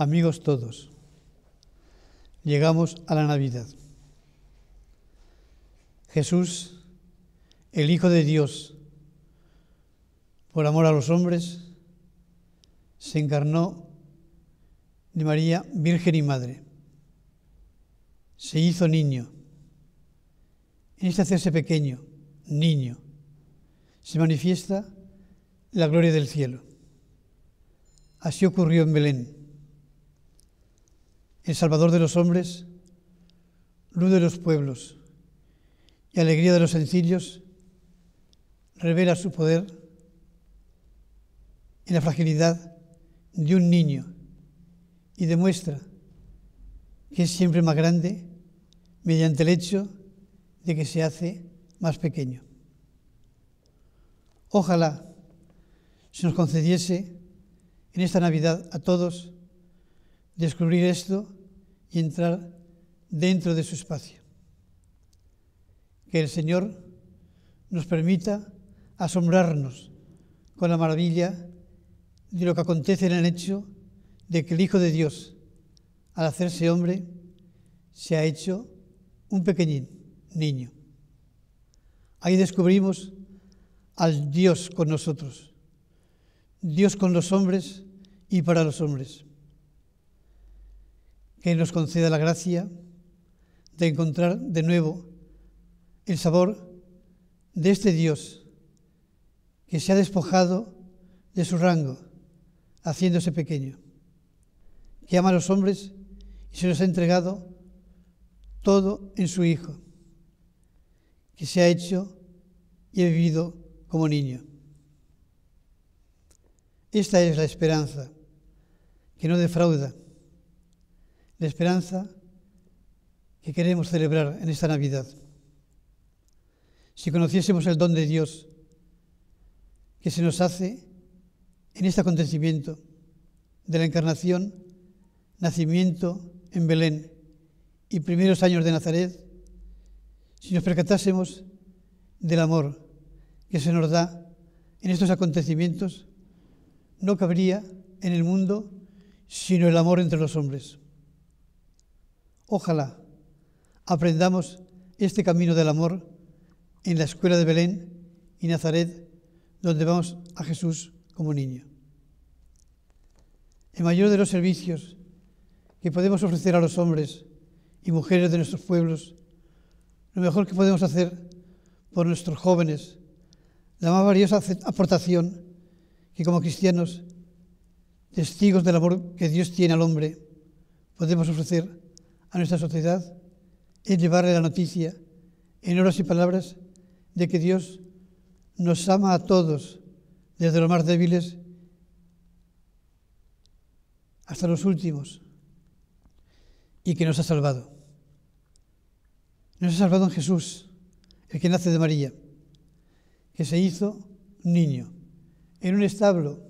Amigos todos, llegamos a la Navidad. Jesús, el Hijo de Dios, por amor a los hombres, se encarnó de María, Virgen y Madre. Se hizo niño. En este hacerse pequeño, niño, se manifiesta la gloria del cielo. Así ocurrió en Belén el Salvador de los hombres, luz de los pueblos y alegría de los sencillos, revela su poder en la fragilidad de un niño y demuestra que es siempre más grande mediante el hecho de que se hace más pequeño. Ojalá se nos concediese en esta Navidad a todos descubrir esto y entrar dentro de su espacio. Que el Señor nos permita asombrarnos con la maravilla de lo que acontece en el hecho de que el Hijo de Dios, al hacerse hombre, se ha hecho un pequeñín niño. Ahí descubrimos al Dios con nosotros, Dios con los hombres y para los hombres que nos conceda la gracia de encontrar de nuevo el sabor de este Dios que se ha despojado de su rango, haciéndose pequeño, que ama a los hombres y se los ha entregado todo en su Hijo, que se ha hecho y ha vivido como niño. Esta es la esperanza que no defrauda la esperanza que queremos celebrar en esta Navidad. Si conociésemos el don de Dios que se nos hace en este acontecimiento de la encarnación, nacimiento en Belén y primeros años de Nazaret, si nos percatásemos del amor que se nos da en estos acontecimientos, no cabría en el mundo sino el amor entre los hombres. Ojalá aprendamos este camino del amor en la escuela de Belén y Nazaret, donde vamos a Jesús como niño. El mayor de los servicios que podemos ofrecer a los hombres y mujeres de nuestros pueblos, lo mejor que podemos hacer por nuestros jóvenes, la más valiosa aportación que como cristianos, testigos del amor que Dios tiene al hombre, podemos ofrecer a nuestra sociedad es llevarle la noticia en horas y palabras de que Dios nos ama a todos, desde los más débiles hasta los últimos, y que nos ha salvado. Nos ha salvado en Jesús, el que nace de María, que se hizo niño, en un establo,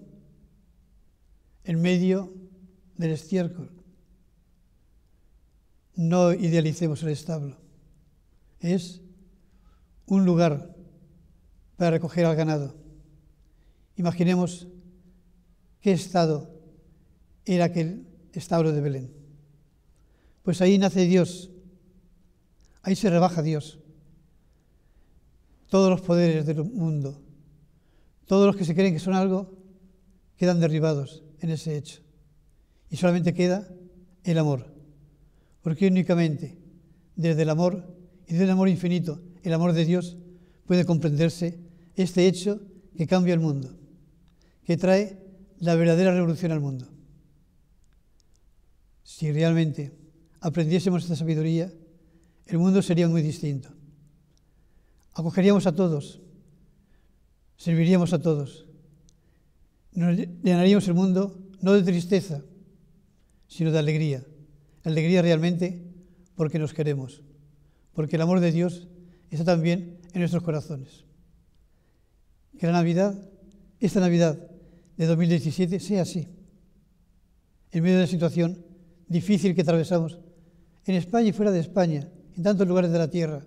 en medio del estiércol, no idealicemos el establo. Es un lugar para recoger al ganado. Imaginemos qué estado era aquel establo de Belén. Pues ahí nace Dios, ahí se rebaja Dios. Todos los poderes del mundo, todos los que se creen que son algo, quedan derribados en ese hecho. Y solamente queda el amor porque únicamente desde el amor y desde el amor infinito, el amor de Dios, puede comprenderse este hecho que cambia el mundo, que trae la verdadera revolución al mundo. Si realmente aprendiésemos esta sabiduría, el mundo sería muy distinto. Acogeríamos a todos, serviríamos a todos, nos llenaríamos el mundo no de tristeza, sino de alegría alegría realmente porque nos queremos, porque el amor de Dios está también en nuestros corazones. Que la Navidad, esta Navidad de 2017, sea así, en medio de la situación difícil que atravesamos en España y fuera de España, en tantos lugares de la tierra,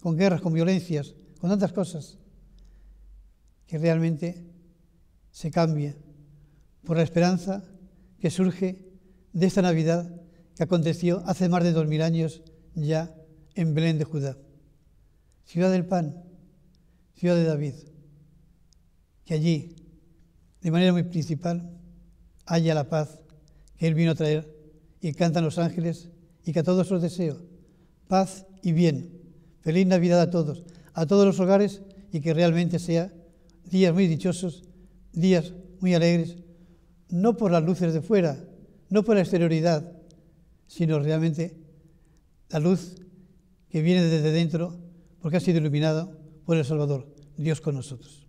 con guerras, con violencias, con tantas cosas, que realmente se cambie por la esperanza que surge de esta Navidad que aconteció hace más de dos mil años ya en Belén de Judá. Ciudad del pan, ciudad de David. Que allí, de manera muy principal, haya la paz que Él vino a traer y cantan los ángeles y que a todos os deseo paz y bien. Feliz Navidad a todos, a todos los hogares y que realmente sea días muy dichosos, días muy alegres, no por las luces de fuera, no por la exterioridad, sino realmente la luz que viene desde dentro porque ha sido iluminado por el Salvador, Dios con nosotros.